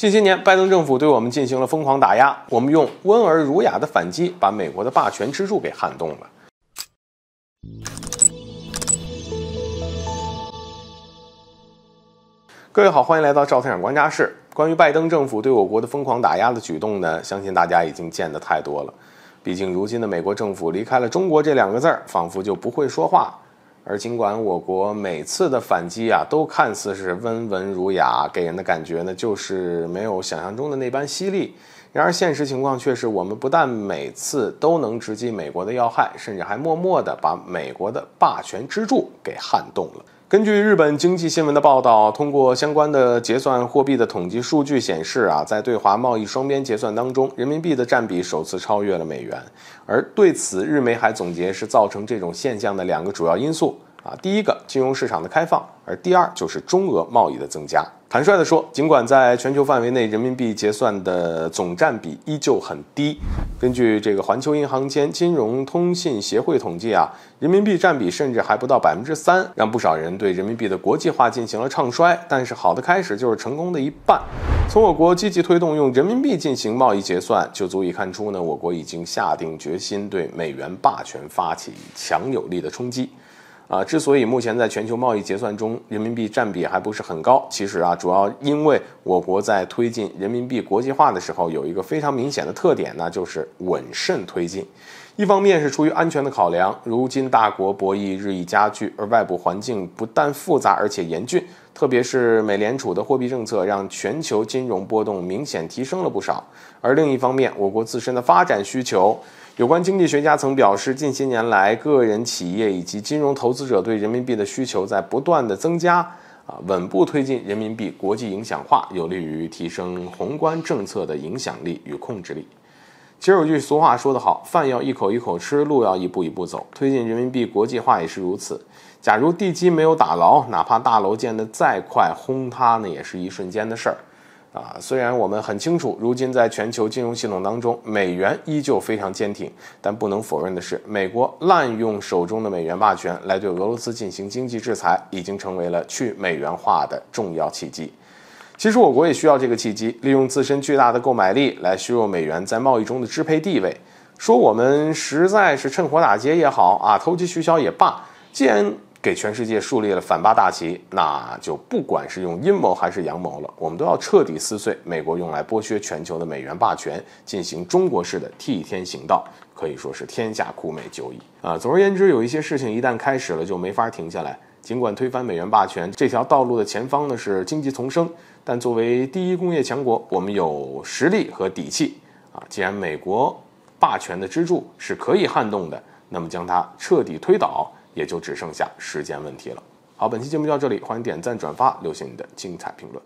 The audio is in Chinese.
近些年，拜登政府对我们进行了疯狂打压，我们用温而儒雅的反击，把美国的霸权支柱给撼动了。各位好，欢迎来到赵太长观察室。关于拜登政府对我国的疯狂打压的举动呢，相信大家已经见得太多了。毕竟，如今的美国政府离开了“中国”这两个字儿，仿佛就不会说话。而尽管我国每次的反击啊，都看似是温文儒雅，给人的感觉呢，就是没有想象中的那般犀利。然而，现实情况却是，我们不但每次都能直击美国的要害，甚至还默默地把美国的霸权支柱给撼动了。根据日本经济新闻的报道，通过相关的结算货币的统计数据显示，啊，在对华贸易双边结算当中，人民币的占比首次超越了美元。而对此，日媒还总结是造成这种现象的两个主要因素，啊，第一个，金融市场的开放，而第二就是中俄贸易的增加。坦率地说，尽管在全球范围内人民币结算的总占比依旧很低，根据这个环球银行间金融通信协会统计啊，人民币占比甚至还不到百分之三，让不少人对人民币的国际化进行了唱衰。但是好的开始就是成功的一半，从我国积极推动用人民币进行贸易结算，就足以看出呢，我国已经下定决心对美元霸权发起强有力的冲击。啊，之所以目前在全球贸易结算中人民币占比还不是很高，其实啊，主要因为我国在推进人民币国际化的时候有一个非常明显的特点，那就是稳慎推进。一方面是出于安全的考量，如今大国博弈日益加剧，而外部环境不但复杂而且严峻，特别是美联储的货币政策让全球金融波动明显提升了不少。而另一方面，我国自身的发展需求。有关经济学家曾表示，近些年来，个人、企业以及金融投资者对人民币的需求在不断的增加，啊，稳步推进人民币国际影响化，有利于提升宏观政策的影响力与控制力。其实有句俗话说得好：“饭要一口一口吃，路要一步一步走。”推进人民币国际化也是如此。假如地基没有打牢，哪怕大楼建得再快，轰塌呢也是一瞬间的事儿。啊，虽然我们很清楚，如今在全球金融系统当中，美元依旧非常坚挺，但不能否认的是，美国滥用手中的美元霸权来对俄罗斯进行经济制裁，已经成为了去美元化的重要契机。其实，我国也需要这个契机，利用自身巨大的购买力来削弱美元在贸易中的支配地位。说我们实在是趁火打劫也好啊，投机取巧也罢，既然。给全世界树立了反霸大旗，那就不管是用阴谋还是阳谋了，我们都要彻底撕碎美国用来剥削全球的美元霸权，进行中国式的替天行道，可以说是天下苦美久矣啊！总而言之，有一些事情一旦开始了就没法停下来。尽管推翻美元霸权这条道路的前方呢是荆棘丛生，但作为第一工业强国，我们有实力和底气啊！既然美国霸权的支柱是可以撼动的，那么将它彻底推倒。也就只剩下时间问题了。好，本期节目到这里，欢迎点赞、转发，留下你的精彩评论。